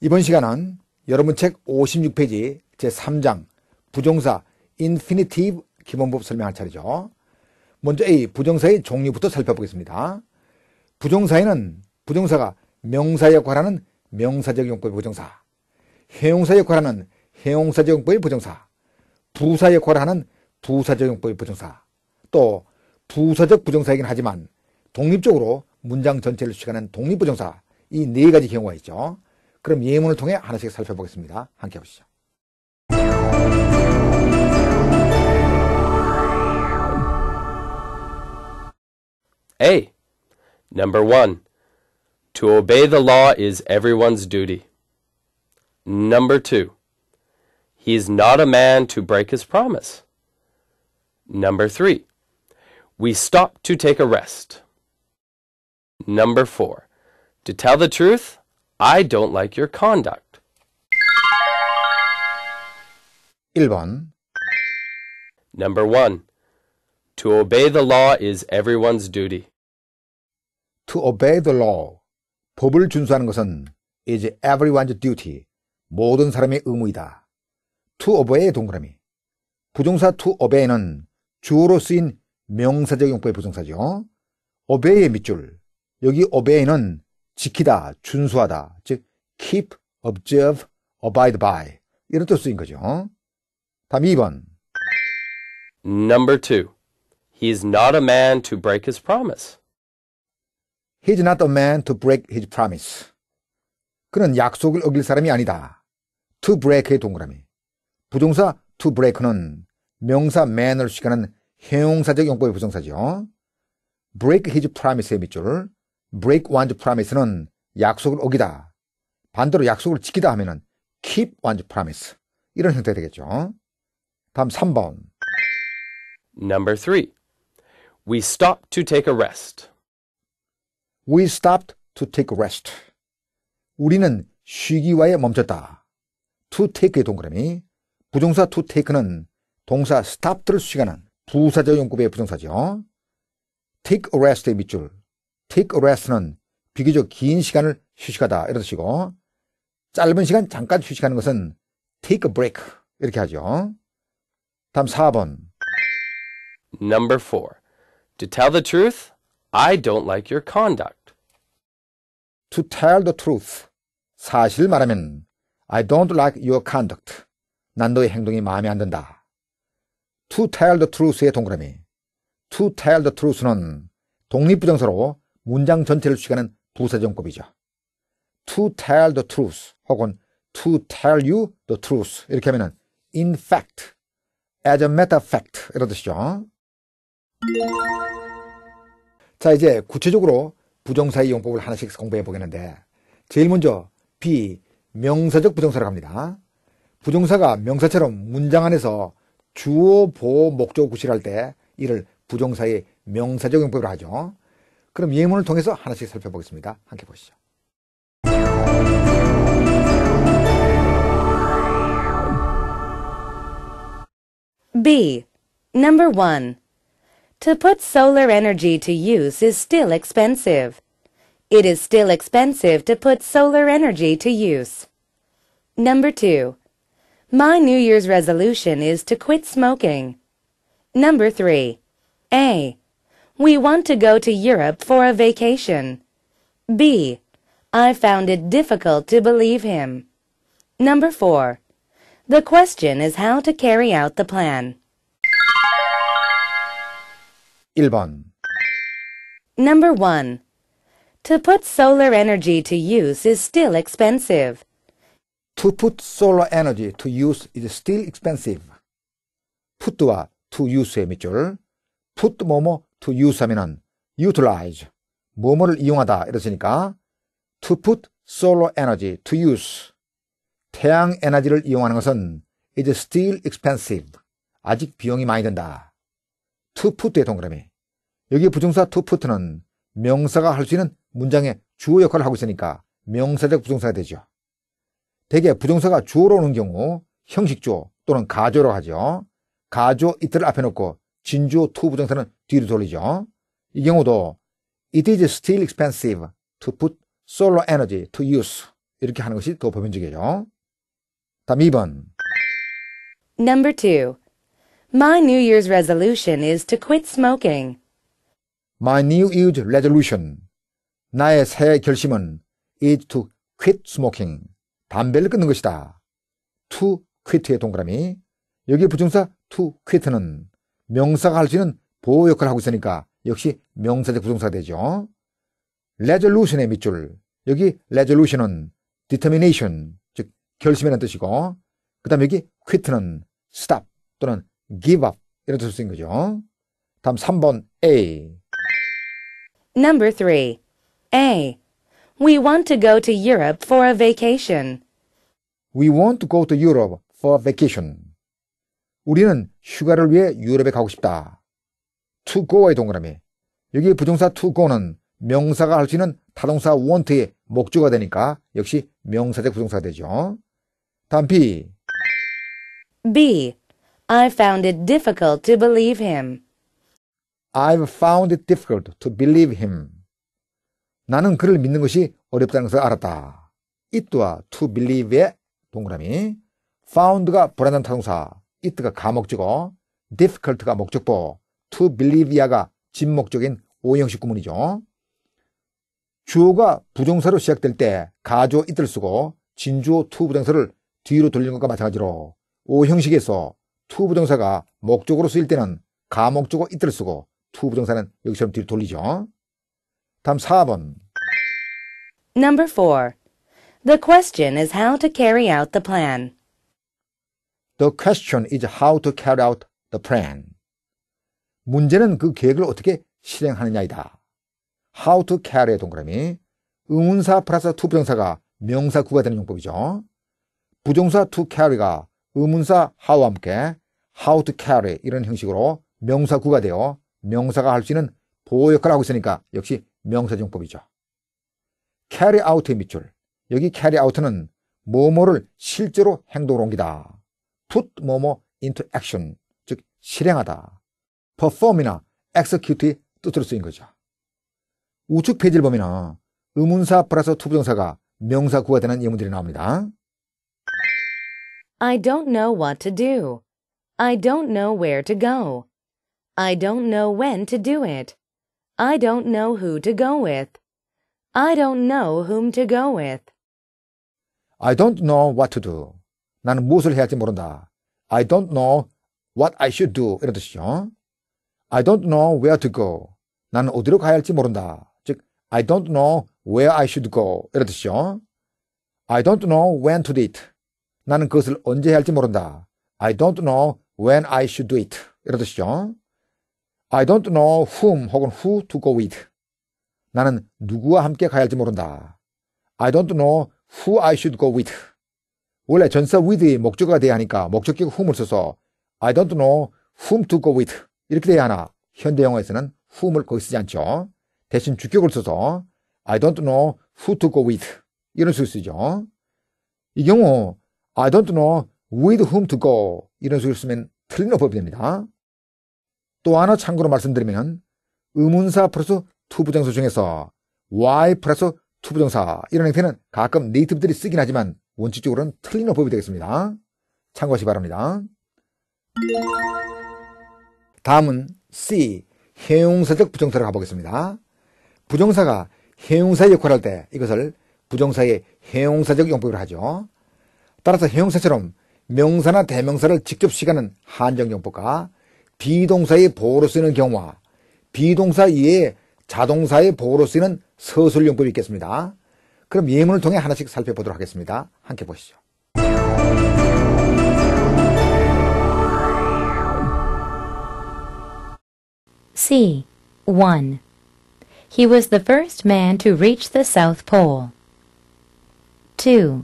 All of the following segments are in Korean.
이번 시간은 여러분 책 56페이지 제3장 부정사 인피니티 n 기본법 설명할 차례죠. 먼저 A. 부정사의 종류부터 살펴보겠습니다. 부정사에는 부정사가 명사 역할하는 명사적 용법의 부정사, 해용사 역할하는 해용사적 용법의 부정사, 부사 역할하는 부사적 용법의 부정사, 또 부사적 부정사이긴 하지만 독립적으로 문장 전체를 수식하는 독립부정사 이 네 가지 경우가 있죠. 그럼 예문을 통해 하나씩 살펴보겠습니다. 함께 보시죠. A. Number 1. To obey the law is everyone's duty. Number 2. He is not a man to break his promise. Number 3. We stop to take a rest. Number 4. To tell the truth I don't like your conduct. 1번 Number 1. To obey the law is everyone's duty. To obey the law. 법을 준수하는 것은 is everyone's duty. 모든 사람의 의무이다. to obey의 동그라미. 부정사 to obey는 주어로 쓰인 명사적 용법의 부정사죠. obey의 밑줄. 여기 obey는 지키다, 준수하다, 즉 keep, observe, abide by 이런 뜻인 거죠. 다음 2번. Number 2. He is not a man to break his promise. He is not a man to break his promise. 그는 약속을 어길 사람이 아니다. to break의 동그라미. 부정사 to break는 명사 man을 시키는 형용사적 용법의 부정사죠. break his promise의 밑줄. break one's promise는 약속을 어기다. 반대로 약속을 지키다 하면은 keep one's promise. 이런 형태가 되겠죠. 다음 3번. Number 3. We stopped to take a rest. We stopped to take a rest. 우리는 쉬기와에 멈췄다. to take의 동그라미. 부정사 to take는 동사 stop를 p e d 수식하는 부사적 용법의 부정사죠. take a rest의 밑줄. take rest는 비교적 긴 시간을 휴식하다 이런 뜻이고 짧은 시간 잠깐 휴식하는 것은 take a break 이렇게 하죠. 다음 4번. Number 4. To tell the truth, I don't like your conduct. To tell the truth. 사실 말하면 I don't like your conduct. 난 너의 행동이 마음에 안 든다. To tell the truth의 동그라미. To tell the truth는 독립부정사로 문장 전체를 추식하는 부사정법이죠. to tell the truth 혹은 to tell you the truth 이렇게 하면은 in fact, as a matter of fact 이런 뜻이죠. 자 이제 구체적으로 부정사의 용법을 하나씩 공부해 보겠는데 제일 먼저 B 명사적 부정사로 갑니다. 부정사가 명사처럼 문장 안에서 주어 보호 목적 구실할 때 이를 부정사의 명사적 용법으로 하죠. 그럼 예문을 통해서 하나씩 살펴보겠습니다. 함께 보시죠. B. Number 1. To put solar energy to use is still expensive. It is still expensive to put solar energy to use. Number 2. My New Year's resolution is to quit smoking. Number 3. A. We want to go to Europe for a vacation. B. I found it difficult to believe him. Number 4. The question is how to carry out the plan. 1번 Number 1. To put solar energy to use is still expensive. To put solar energy to use is still expensive. put와 to use의 밑줄, put 뭐뭐 to use 하면은 utilize 뭐뭐를 이용하다 이랬으니까 to put solar energy to use 태양 에너지를 이용하는 것은 is still expensive 아직 비용이 많이 든다. to put의 동그라미 여기 부정사 to put는 명사가 할 수 있는 문장의 주어 역할을 하고 있으니까 명사적 부정사가 되죠. 대개 부정사가 주어로 오는 경우 형식조 또는 가조로 하죠. 가조 이틀 앞에 놓고 진주 투 부정사는 뒤로 돌리죠. 이 경우도 It is still expensive to put solar energy to use 이렇게 하는 것이 더 보편적이죠. 다음 2번 Number 2. My New Year's resolution is to quit smoking. My New Year's resolution. 나의 새해 결심은 is to quit smoking. 담배를 끊는 것이다. to quit의 동그라미. 여기 부정사 to quit는 명사가 할 수 있는 보호 역할을 하고 있으니까 역시 명사대 부동사가 되죠. resolution의 밑줄. 여기 resolution은 determination, 즉 결심이라는 뜻이고 그 다음에 여기 quit는 stop 또는 give up 이런 뜻을 쓰인 거죠. 다음 3번 A. Number 3. A. We want to go to Europe for a vacation. We want to go to Europe for a vacation. 우리는 휴가를 위해 유럽에 가고 싶다. to go의 동그라미. 여기 부정사 to go는 명사가 할 수 있는 타동사 want의 목조가 되니까 역시 명사적 부정사가 되죠. 다음 B. B. I found it difficult to believe him. I've found it difficult to believe him. 나는 그를 믿는 것이 어렵다는 것을 알았다. it 또한 to believe의 동그라미. found가 불안한 타동사. it가 가목적어, difficult가 목적보, to believe야가 진목적인 5형식 구문이죠. 주어가 부정사로 시작될 때가조어 it을 쓰고 진주어 to 부정사를 뒤로 돌린 것과 마찬가지로 5형식에서 to 부정사가 목적으로 쓰일 때는 가목적어 it을 쓰고 to 부정사는 여기처럼 뒤로 돌리죠. 다음 4번 Number 4. The question is how to carry out the plan. The question is how to carry out the plan. 문제는 그 계획을 어떻게 실행하느냐이다. How to carry의 동그라미. 의문사 플러스 to 부정사가 명사 구가 되는 용법이죠. 부정사 to carry가 의문사 how와 함께 how to carry 이런 형식으로 명사 구가 되어 명사가 할 수 있는 보호 역할을 하고 있으니까 역시 명사정법이죠. carry out의 밑줄. 여기 carry out는 뭐뭐를 실제로 행동으로 옮기다. put 뭐뭐 into action 즉 실행하다 perform이나 execute의 뜻으로 쓰인 거죠. 우측 페이지를 보면 의문사 플러스 투부정사가 명사 구가 되는 예문들이 나옵니다. I don't know what to do. I don't know where to go. I don't know when to do it. I don't know who to go with. I don't know whom to go with. I don't know what to do. 나는 무엇을 해야 할지 모른다. I don't know what I should do. 이런 뜻이죠. I don't know where to go. 나는 어디로 가야 할지 모른다. 즉, I don't know where I should go. 이런 뜻이죠. I don't know when to do it. 나는 그것을 언제 해야 할지 모른다. I don't know when I should do it. 이런 뜻이죠. I don't know whom 혹은 who to go with. 나는 누구와 함께 가야 할지 모른다. I don't know who I should go with. 원래 전사 with의 목적어가 돼야 하니까 목적격 whom을 써서 I don't know whom to go with 이렇게 돼야 하나 현대 영어에서는 whom을 거기 쓰지 않죠. 대신 주격을 써서 I don't know who to go with 이런 식으로 쓰죠. 이 경우 I don't know with whom to go 이런 식으로 쓰면 틀린 어법이 됩니다. 또 하나 참고로 말씀드리면 의문사 플러스 투부정사 중에서 y 플러스 투부정사 이런 형태는 가끔 네이티브들이 쓰긴 하지만 원칙적으로는 틀린 어법이 되겠습니다. 참고하시 바랍니다. 다음은 C. 형용사적 부정사를 가보겠습니다. 부정사가 형용사의 역할을 할 때 이것을 부정사의 형용사적 용법으로 하죠. 따라서 형용사처럼 명사나 대명사를 직접 시간은 한정용법과 비동사의 보호로 쓰이는 경우와 비동사 이외에 자동사의 보호로 쓰이는 서술용법이 있겠습니다. 그럼 예문을 통해 하나씩 살펴보도록 하겠습니다. 함께 보시죠. C. 1. He was the first man to reach the South Pole. 2.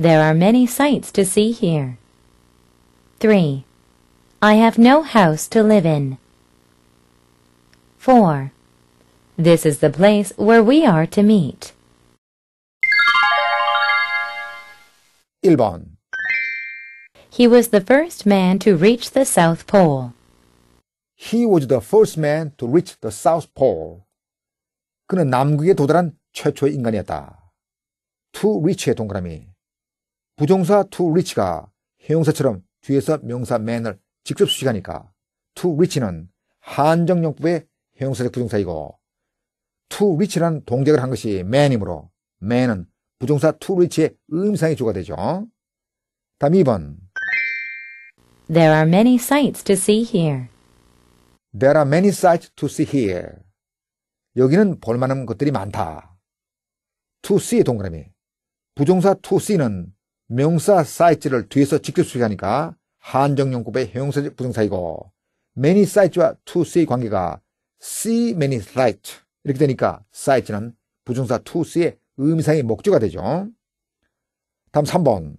There are many sights to see here. 3. I have no house to live in. 4. This is the place where we are to meet. 1번 He was the first man to reach the South Pole. He was the first man to reach the South Pole. 그는 남극에 도달한 최초의 인간이었다. to reach의 동그라미. 부정사 to reach가 형용사처럼 뒤에서 명사 man을 직접 수식하니까 to reach는 한정용법의 형용사적 부정사이고 to reach라는 동작을 한 것이 man이므로 man은 부정사 to리치의 음상이 추가되죠. 다음 2번. There are many sights to see here. There are many sights to see here. 여기는 볼만한 것들이 많다. to see 동그라미. 부정사 to see는 명사 sight를 뒤에서 직접 수식하니까 한정용급의 형용사 부정사이고 many sight와 to see 관계가 see many sight 이렇게 되니까 sight는 부정사 to see의 의미상의 목주가 되죠. 다음 3번.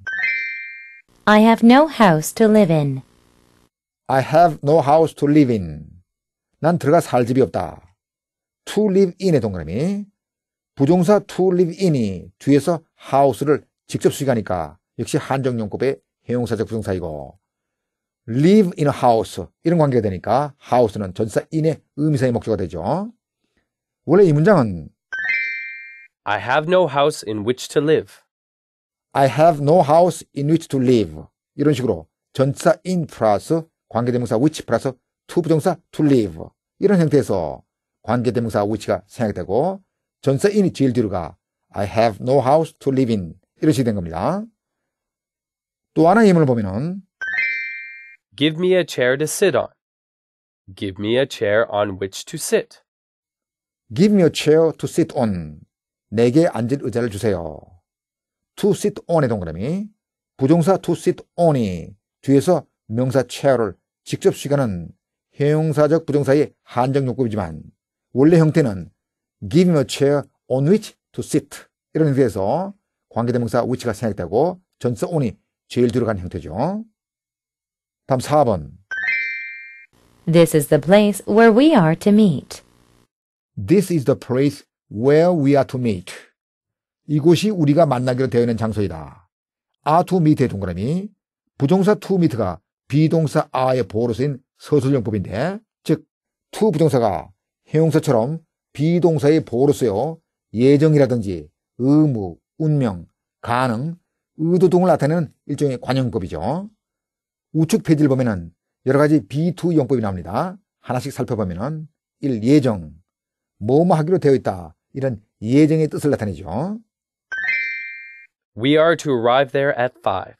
I have no house to live in. I have no house to live in. 난 들어가 살 집이 없다. to live in의 동그라미. 부정사 to live in이 뒤에서 house를 직접 수식하니까 역시 한정용법의 형용사적 부정사이고 live in a house 이런 관계가 되니까 house는 전사 in의 의미상의 목적이 되죠. 원래 이 문장은 I have no house in which to live. I have no house in which to live. 이런 식으로 전치사 in 플러스 관계대명사 which 플러스 to 부정사 to live 이런 형태에서 관계대명사 which가 생략되고 전치사 in이 제일 뒤로 가 I have no house to live in 이런 식이 된 겁니다. 또 하나의 예문을 보면은 Give me a chair to sit on. Give me a chair on which to sit. Give me a chair to sit on. 내게 앉을 의자를 주세요. to sit on의 동그라미 부정사 to sit on이 뒤에서 명사 chair를 직접 시간은 형용사적 부정사의 한정 용법이지만 원래 형태는 give me a chair on which to sit 이런 의미에서 관계대명사 which가 생략되고 전사 on이 제일 들어간 형태죠. 다음 4번 This is the place where we are to meet. This is the place where we are to meet. 이곳이 우리가 만나기로 되어 있는 장소이다. are to meet의 동그라미. 부정사 to meet가 비동사 are의 보호로 쓰인 서술용법인데, 즉, to 부정사가 형용사처럼 비동사의 보호로 쓰여 예정이라든지 의무, 운명, 가능, 의도 등을 나타내는 일종의 관용법이죠. 우측 페이지를 보면 여러 가지 B2 용법이 나옵니다. 하나씩 살펴보면은 1. 예정. 뭐 뭐 하기로 되어 있다. 이런 예정의 뜻을 나타내죠. We are to arrive there at 5.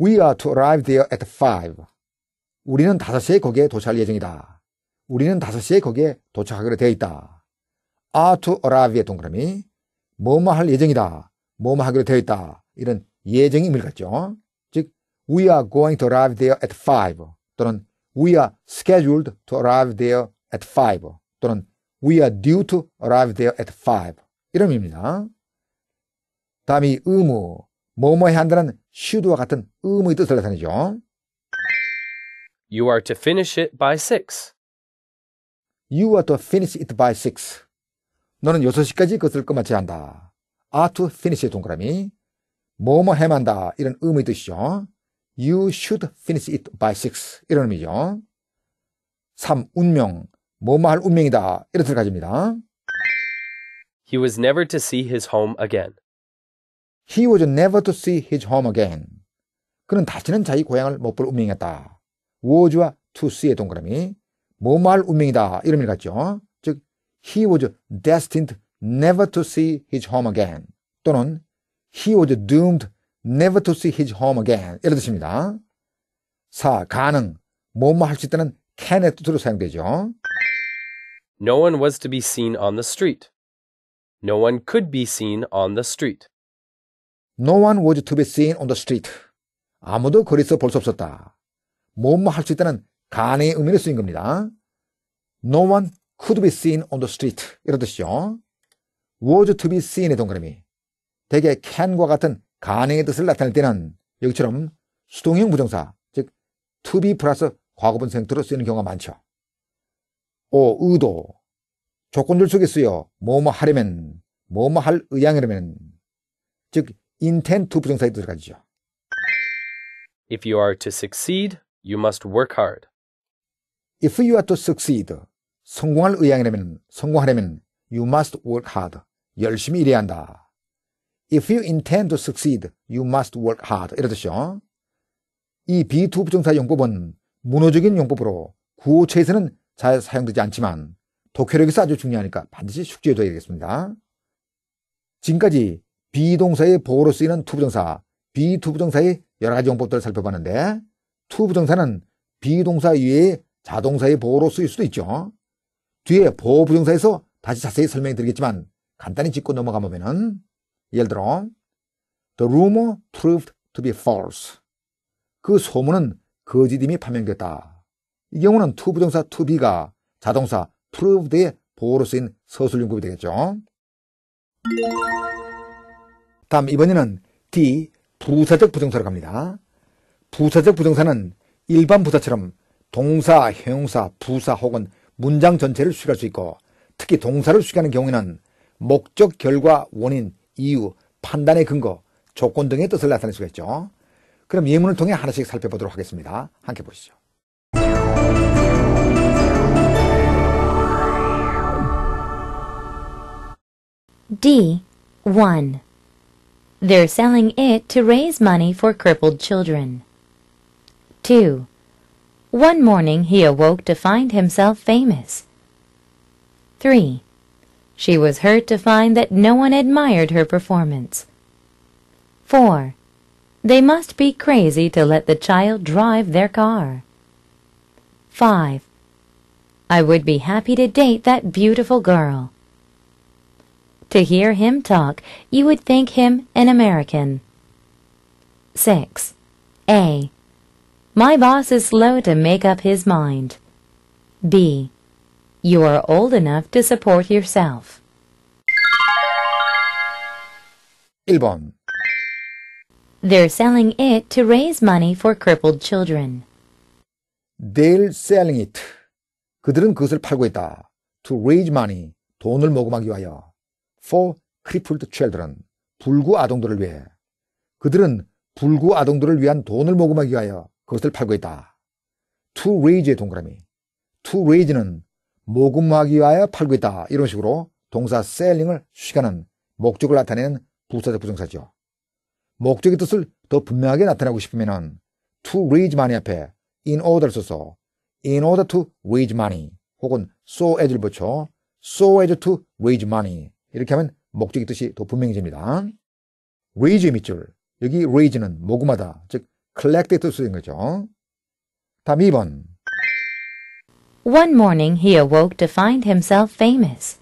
We are to arrive there at 5. 우리는 5시에 거기에 도착할 예정이다. 우리는 5시에 거기에 도착하기로 되어 있다. are to arrive의 동그라미 뭐뭐 할 예정이다. 뭐 뭐 하기로 되어 있다. 이런 예정이 의미를 죠즉 we are going to arrive there at 5 또는 we are scheduled to arrive there at 5 또는 We are due to arrive there at 5. 이름입니다. 다음이 의무, 뭐뭐에 한다는 should와 같은 의무의 뜻을 나타내죠. You are to finish it by 6. You are to finish it by 6. 너는 6시까지 그것을 끝마쳐야 한다. are to finish 동그라미. 뭐뭐 해만다 이런 의무의 뜻이죠. You should finish it by 6 이런 의미죠. 3. 운명 뭐뭐할 운명이다. 이런 뜻을 가집니다. He was never to see his home again. He was never to see his home again. 그는 다시는 자기 고향을 못 볼 운명이었다. was와 to see의 동그라미. 뭐뭐할 운명이다. 이런 의미를 갖죠. 즉, he was destined never to see his home again. 또는 he was doomed never to see his home again. 이런 뜻입니다. 4. 가능, 뭐뭐 할수 있다는 can의 뜻으로 사용되죠. No one was to be seen on the street. No one could be seen on the street. No one was to be seen on the street. 아무도 거리에서 볼 수 없었다. 뭐뭐 할 수 있다는 간의 의미를 쓰인 겁니다. No one could be seen on the street. 이런 뜻이죠. was to be seen의 동그라미. 대개 can과 같은 가능의 뜻을 나타낼 때는 여기처럼 수동형 부정사, 즉 to be 플러스 과거분생 태로 쓰이는 경우가 많죠. 오, 의도. 조건절 속에 쓰여 뭐뭐 하려면, 뭐 뭐 할 의향이라면, 즉 인텐트 부정사에 들어가죠. If you are to succeed, you must work hard. If you are to succeed, 성공할 의향이라면, 성공하려면 you must work hard. 열심히 일해야 한다. If you intend to succeed, you must work hard. 이러듯이요. 이 B2 부정사 용법은 문호적인 용법으로 구호체에서는 잘 사용되지 않지만 독해력이 아주 중요하니까 반드시 숙지해둬야 되겠습니다. 지금까지 비동사의 보호로 쓰이는 투부정사, 비투부정사의 여러 가지 용법들을 살펴봤는데 투부정사는 비동사 이외에 자동사의 보호로 쓰일 수도 있죠. 뒤에 보호부정사에서 다시 자세히 설명해 드리겠지만 간단히 짚고 넘어가 보면은 예를 들어 The rumor proved to be false. 그 소문은 거짓임이 판명됐다. 이 경우는 to 부정사 to be가 자동사 proved의 보호로 쓰인 서술용법이 되겠죠. 다음 이번에는 D 부사적 부정사로 갑니다. 부사적 부정사는 일반 부사처럼 동사, 형용사, 부사 혹은 문장 전체를 수식할 수 있고 특히 동사를 수식하는 경우에는 목적, 결과, 원인, 이유, 판단의 근거, 조건 등의 뜻을 나타낼 수가 있죠. 그럼 예문을 통해 하나씩 살펴보도록 하겠습니다. 함께 보시죠. D. 1. They're selling it to raise money for crippled children. 2. One morning he awoke to find himself famous. 3. She was hurt to find that no one admired her performance. 4. They must be crazy to let the child drive their car. 5. I would be happy to date that beautiful girl. To hear him talk, you would think him an American. 6. A. My boss is slow to make up his mind. B. You are old enough to support yourself. 1번 They're selling it to raise money for crippled children. They're selling it. 그들은 그것을 팔고 있다. To raise money. 돈을 모금하기 위하여. For crippled children. 불구 아동들을 위해. 그들은 불구 아동들을 위한 돈을 모금하기 위하여 그것을 팔고 있다. To raise의 동그라미. To raise는 모금하기 위하여 팔고 있다. 이런 식으로 동사 selling을 시가는 목적을 나타내는 부사적 부정사죠. 목적의 뜻을 더 분명하게 나타내고 싶으면 to raise money 앞에 in order 써서 in order to raise money 혹은 so as를 붙여 so as to raise money 이렇게 하면 목적의 뜻이 더 분명해집니다. raise 밑줄 여기 raise는 모금하다 즉 collect의 뜻인 거죠. 다음 2번 One morning he awoke to find himself famous.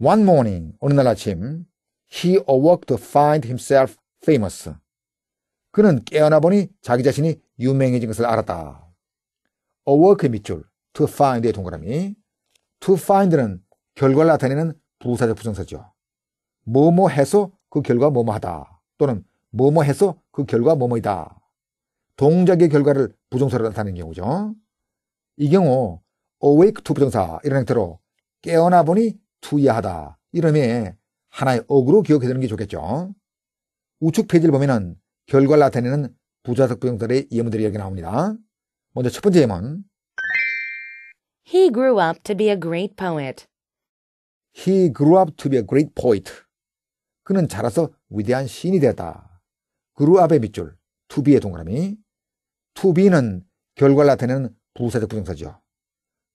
One morning 어느 날 아침 he awoke to find himself famous. 그는 깨어나 보니 자기 자신이 유명해진 것을 알았다. A work 밑줄, to find의 동그라미. to find는 결과를 나타내는 부사적 부정사죠. 뭐뭐 해서 그 결과 뭐뭐 하다. 또는 뭐뭐 해서 그 결과 뭐뭐이다. 동작의 결과를 부정사로 나타내는 경우죠. 이 경우 awake to 부정사 이런 형태로 깨어나 보니 투야하다 이름에 하나의 억으로 기억해두는 게 좋겠죠. 우측 페이지를 보면은 결과를 나타내는 부자석 부정사의 예문들이 여기 나옵니다. 먼저 첫 번째 예문. He grew up to be a great poet. He grew up to be a great poet. 그는 자라서 위대한 시인이 되었다. grew up의 밑줄, to be의 동그라미. to be는 결과를 나타내는 부사적 부정사죠.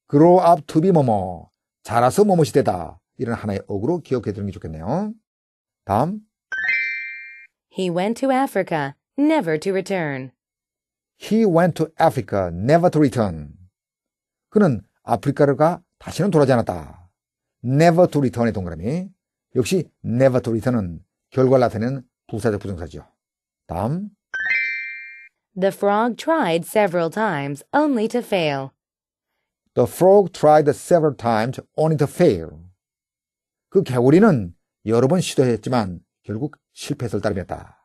grow up to be 뭐뭐, 자라서 뭐뭐시 되다. 이런 하나의 어구로 기억해 두는 게 좋겠네요. 다음. He went to Africa. never to return. He went to Africa, never to return. 그는 아프리카를 가 다시는 돌아지 않았다. never to return의 동그라미. 역시 never to return은 결과를 나타내는 부사적 부정사죠. 다음. The frog tried several times only to fail. The frog tried several times only to fail. 그 개구리는 여러 번 시도했지만 결국 실패했을 따름이었다.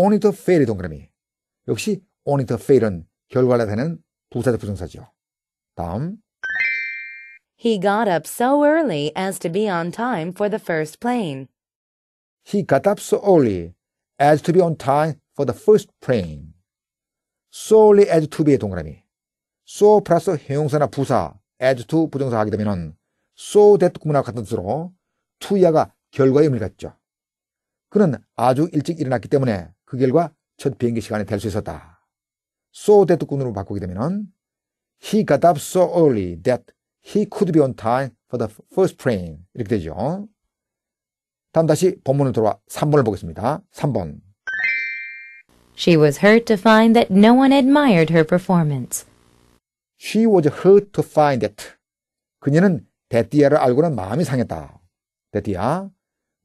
오니터 페일의 동그라미. 역시 오니터 페일은 결과를 나타내는 부사적 부정사죠. 다음. He got up so early as to be on time for the first plane. He got up so early as to be on time for the first plane. so early as to be의 동그라미. so 플러스 형용사나 부사, as to 부정사 하게 되면 so that 구문하고 같은 뜻으로 to 이하가 결과의 의미를 갖죠. 그는 아주 일찍 일어났기 때문에 그 결과 첫 비행기 시간에될 수 있었다. so that군으로 바꾸게 되면 he got up so early that he could be on time for the first p l a n e 이렇게 되죠. 다음 다시 본문으로 돌아와 3번을 보겠습니다. 3번 She was hurt to find that no one admired her performance. She was hurt to find that 그녀는 데띠아를 알고는 마음이 상했다. 데띠아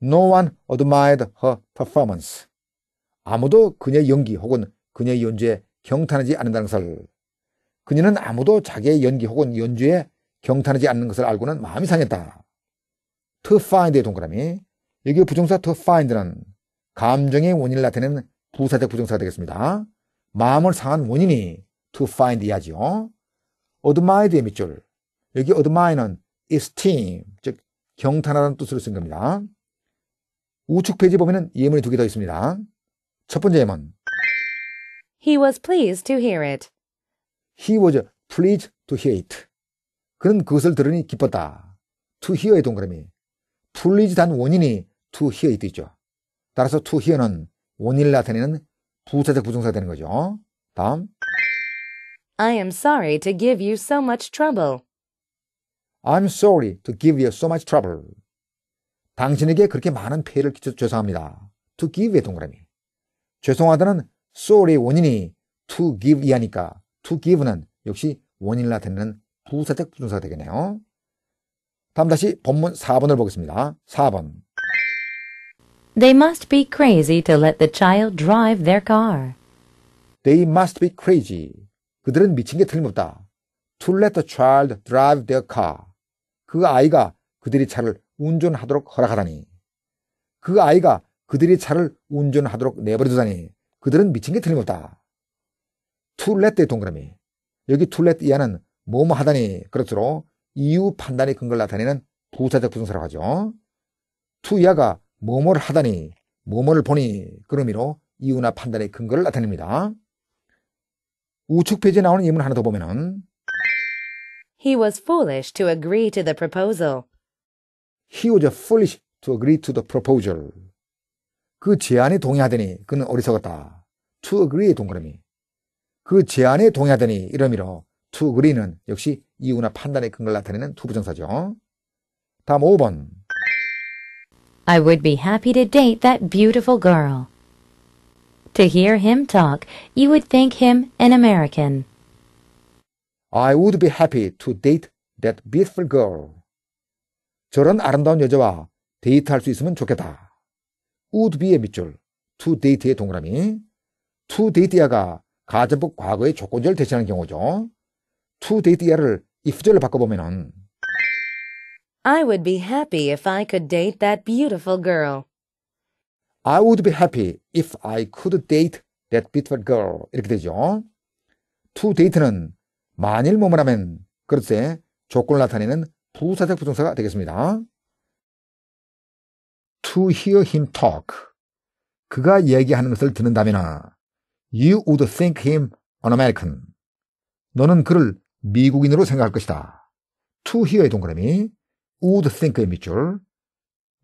No one admired her performance. 아무도 그녀의 연기 혹은 그녀의 연주에 경탄하지 않는다는 것을 그녀는 아무도 자기의 연기 혹은 연주에 경탄하지 않는 것을 알고는 마음이 상했다. to find의 동그라미 여기 부정사 to find는 감정의 원인을 나타내는 부사적 부정사가 되겠습니다. 마음을 상한 원인이 to find 이야지요 admire의 밑줄 여기 admire는 esteem 즉 경탄하다는 뜻으로 쓴 겁니다. 우측 페이지 보면 예문이 두 개 더 있습니다. 첫 번째 예문. He was pleased to hear it. He was pleased to hear it. 그는 그것을 들으니 기뻤다. To hear의 동그라미. pleased한 원인이 to hear it이죠. 따라서 to hear는 원인을 나타내는 부사적 부정사가 되는 거죠. 다음. I am sorry to give you so much trouble. I'm sorry to give you so much trouble. 당신에게 그렇게 많은 폐해를 끼쳐 죄송합니다. to give의 동그라미. 죄송하다는 sorry 원인이 to give 이하니까 to give는 역시 원인이라 되는 부사적 부정사가 되겠네요. 다음 다시 본문 4번을 보겠습니다. 4번 They must be crazy to let the child drive their car. They must be crazy. 그들은 미친 게 틀림없다. To let the child drive their car. 그 아이가 그들이 차를 운전하도록 허락하다니. 그 아이가 그들이 차를 운전하도록 내버려두다니 그들은 미친 게 틀림없다. 툴렛의 동그라미. 여기 툴렛 이하는 뭐뭐 하다니 그렇도록 이유 판단의 근거를 나타내는 부사적 부정사라고 하죠. 투 이하가 뭐뭐를 하다니 뭐뭐를 보니 그런 의미로 이유나 판단의 근거를 나타냅니다. 우측 페이지에 나오는 예문 하나 더 보면은 He was foolish to agree to the proposal. He was foolish to agree to the proposal. 그 제안에 동의하더니 그는 어리석었다. to agree 동그라미. 그 제안에 동의하더니 이러미로 to agree는 역시 이유나 판단의 근거를 나타내는 투부정사죠. 다음 5번. I would be happy to date that beautiful girl. To hear him talk, you would think him an American. I would be happy to date that beautiful girl. 저런 아름다운 여자와 데이트할 수 있으면 좋겠다. would be의 밑줄, to date의 동그라미. to date야가 가정법 과거의 조건절 대신하는 경우죠. to date야를 if절로 바꿔보면은 I would be happy if I could date that beautiful girl. I would be happy if I could date that beautiful girl. 이렇게 되죠. to date는 만일 뭐뭐라면 그릇에 조건을 나타내는 부사적 부정사가 되겠습니다. to hear him talk. 그가 얘기하는 것을 듣는다면아. You would think him an American. 너는 그를 미국인으로 생각할 것이다. to hear의 동그라미, would think의 밑줄.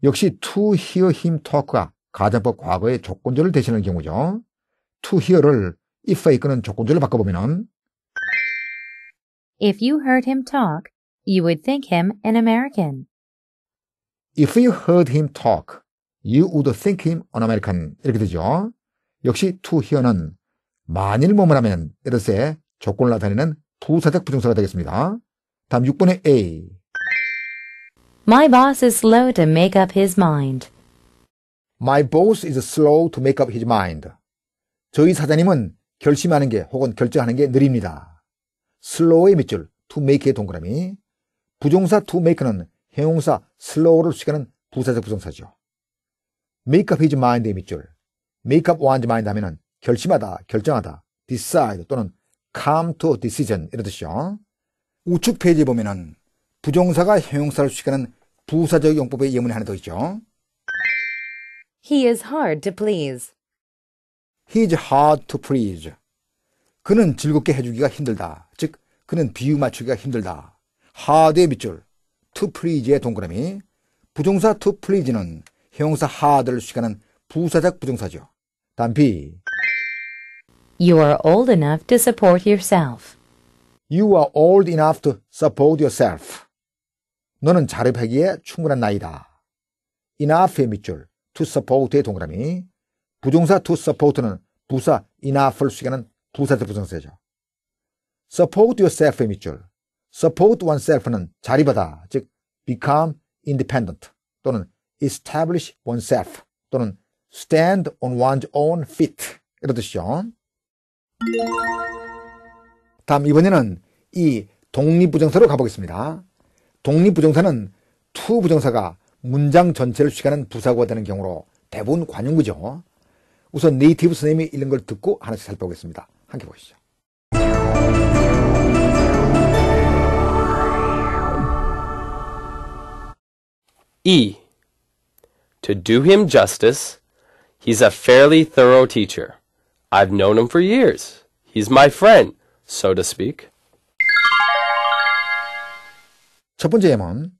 역시 to hear him talk가 가정법 과거의 조건절을 대신하는 경우죠. to hear를 if fake는 조건절로 바꿔보면은 If you heard him talk, you would think him an American. If you heard him talk, you would think him an American. 이렇게 되죠. 역시 to h e r 는 만일 몸을 하면 이것의 조건을 나타내는 부사적 부정사가 되겠습니다. 다음 6번의 A. My boss is slow to make up his mind. My boss is slow to make up his mind. 저희 사장님은 결심하는 게 혹은 결정하는 게 느립니다. slow의 밑줄, to make의 동그라미. 부정사 to make는 형용사 슬로우를 수식하는 부사적 부정사죠. make up his mind의 밑줄 make up one's mind 하면은 결심하다, 결정하다, decide 또는 come to a decision 이런 뜻이죠. 우측 페이지 에 보면은 부정사가 형용사를 수식하는 부사적 용법의 예문이 하나 더 있죠. He is hard to please. He is hard to please. 그는 즐겁게 해주기가 힘들다. 즉, 그는 비유 맞추기가 힘들다. hard의 밑줄. to please의 동그라미. 부정사 to please는 형용사 하드를 수식하는 부사적 부정사죠. 단비. You are old enough to support yourself. You are old enough to support yourself. 너는 자립하기에 충분한 나이다. enough의 밑줄, to support의 동그라미. 부정사 to support는 부사 enough를 수식하는 부사적 부정사죠. support yourself의 밑줄, support oneself는 자립하다, 즉 become independent 또는 establish oneself 또는 stand on one's own feet 이런 뜻이죠. 다음 이번에는 이 독립부정사로 가보겠습니다. 독립부정사는 to 부정사가 문장 전체를 시하는 부사고가 되는 경우로 대부분 관용구죠. 우선 네이티브 선생님이 읽는 걸 듣고 하나씩 살펴보겠습니다. 함께 보시죠. E. To do him justice, he's a fairly thorough teacher. I've known him for years. He's my friend, so to speak. 첫 번째 예문.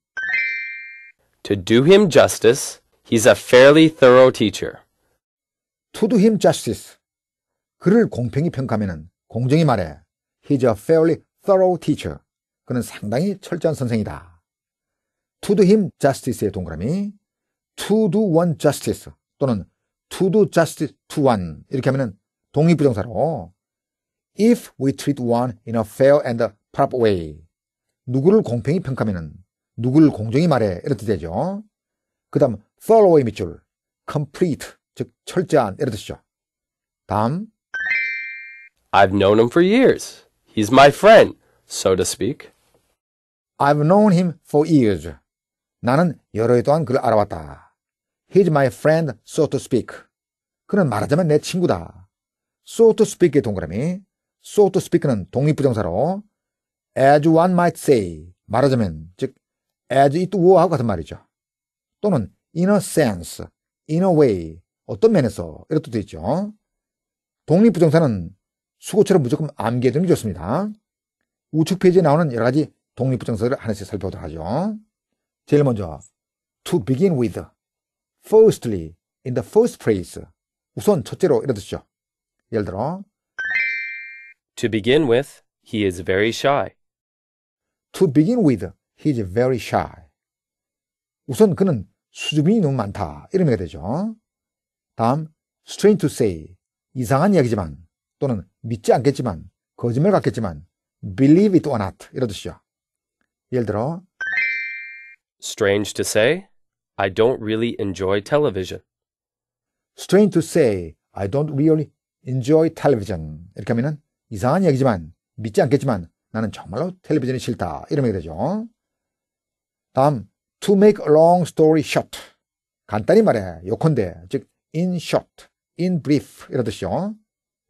To do him justice, he's a fairly thorough teacher. To do him justice. 그를 공평히 평가하면 공정히 말해. He's a fairly thorough teacher. 그는 상당히 철저한 선생이다. to do him justice의 동그라미 to do one justice 또는 to do justice to one 이렇게 하면은 동립부정사로 if we treat one in a fair and a proper way 누구를 공평히 평가하면은 누구를 공정히 말해 이런 뜻 되죠. 그 다음 thorough의 밑줄 complete 즉 철저한 이런 뜻이죠. 다음 I've known him for years. He's my friend, so to speak. I've known him for years. 나는 여러 해 동안 그를 알아왔다. He's my friend, so to speak. 그는 말하자면 내 친구다. So to speak의 동그라미. So to speak는 독립부정사로 as one might say. 말하자면, 즉, as it were하고 같은 말이죠. 또는 in a sense, in a way. 어떤 면에서. 이렇게 뜻도 있죠. 독립부정사는 수고처럼 무조건 암기해두는 게 좋습니다. 우측 페이지에 나오는 여러 가지 독립부정사를 하나씩 살펴보도록 하죠. 제일 먼저 to begin with, firstly, in the first place. 우선 첫째로 이런 뜻이죠. 예를 들어 To begin with, he is very shy. To begin with, he is very shy. 우선 그는 수줍음이 너무 많다. 이런 얘기가 되죠. 다음 strange to say, 이상한 이야기지만 또는 믿지 않겠지만 거짓말 같겠지만 believe it or not 이런 뜻이죠. 예를 들어 Strange to say, I don't really enjoy television. Strange to say, I don't really enjoy television. 이렇게 하면은 이상한 얘기지만 믿지 않겠지만 나는 정말로 텔레비전이 싫다. 이러면 되죠. 다음, to make a long story short. 간단히 말해, 요컨대, 즉 in short, in brief 이러듯이요.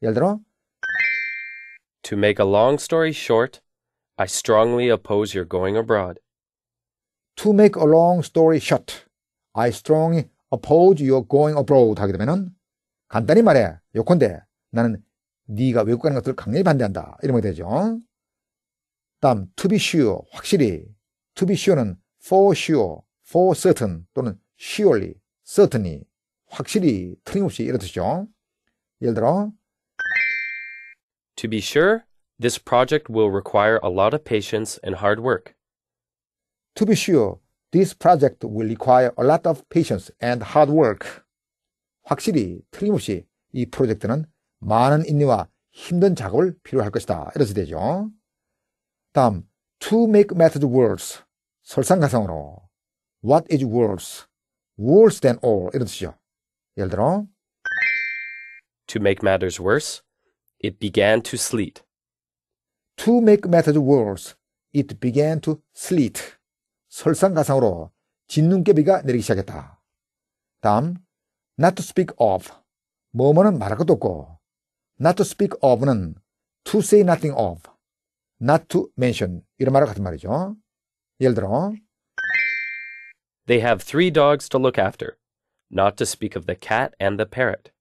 예를 들어, To make a long story short, I strongly oppose your going abroad. To make a long story short, I strongly oppose your going abroad 하게 되면은 간단히 말해 요컨대 나는 네가 외국 가는 것을 강력히 반대한다 이러면 되죠. 다음 to be sure 확실히 to be sure는 for sure, for certain 또는 surely, certainly 확실히 틀림없이 이런 뜻이죠. 예를 들어 To be sure, this project will require a lot of patience and hard work. To be sure, this project will require a lot of patience and hard work. 확실히 틀림없이 이 프로젝트는 많은 인내와 힘든 작업을 필요할 것이다. 이렇게 되죠. 다음, to make method worse, 설상가상으로. What is worse, Worse than all. 이런 예를 들어, To make matters worse, it began to sleet. To make matters worse, it began to sleet. 설상가상으로 진눈깨비가 내리기 시작했다. 다음, not to speak of, 뭐뭐는 말할 것도 없고, not to speak of는 to say nothing of, not to mention 이런 말과 같은 말이죠. 예를 들어, They have three dogs to look after, not to speak of the cat and the parrot.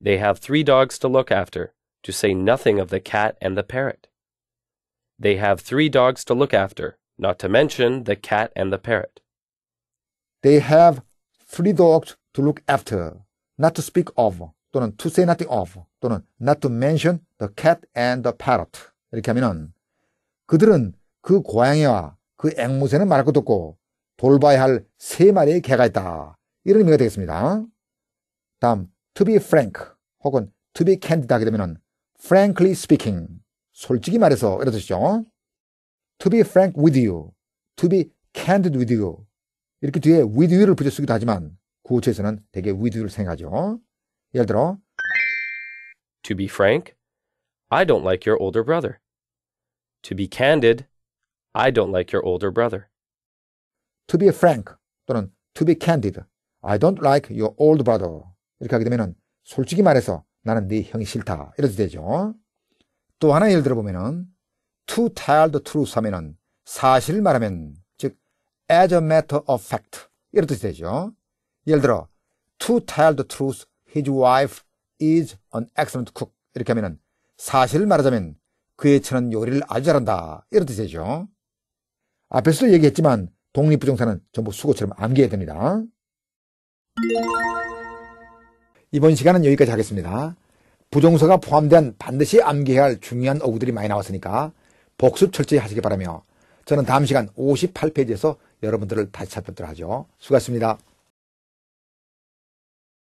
They have three dogs to look after, to say nothing of the cat and the parrot. They have three dogs to look after, not to mention the cat and the parrot. They have three dogs to look after, not to speak of, 또는 to say nothing of, 또는 not to mention the cat and the parrot. 이렇게 하면은 그들은 그 고양이와 그 앵무새는 말할 것도 없고 돌봐야 할 세 마리의 개가 있다. 이런 의미가 되겠습니다. 다음, to be frank 혹은 to be candid 하게 되면은 frankly speaking, 솔직히 말해서 이런 뜻이죠. to be frank with you, to be candid with you. 이렇게 뒤에 with you를 붙여 쓰기도 하지만 구호체에서는 대개 with you를 생각하죠. 예를 들어 To be frank, I don't like your older brother. To be candid, I don't like your older brother. To be frank 또는 to be candid, I don't like your old brother. 이렇게 하게 되면 솔직히 말해서 나는 네 형이 싫다. 이래도 되죠. 또 하나 예를 들어보면은 to tell the truth 하면은 사실을 말하면 즉 as a matter of fact 이런 뜻이 되죠. 예를 들어 to tell the truth his wife is an excellent cook 이렇게 하면은 사실을 말하자면 그의 처는 요리를 아주 잘한다 이런 뜻이 되죠. 앞에서도 얘기했지만 독립부정사는 전부 수고처럼 암기해야 됩니다. 이번 시간은 여기까지 하겠습니다. 부정서가 포함된 반드시 암기해야 할 중요한 어구들이 많이 나왔으니까 복습 철저히 하시기 바라며 저는 다음 시간 58페이지에서 여러분들을 다시 찾뵙도록 아 하죠. 수고하셨습니다.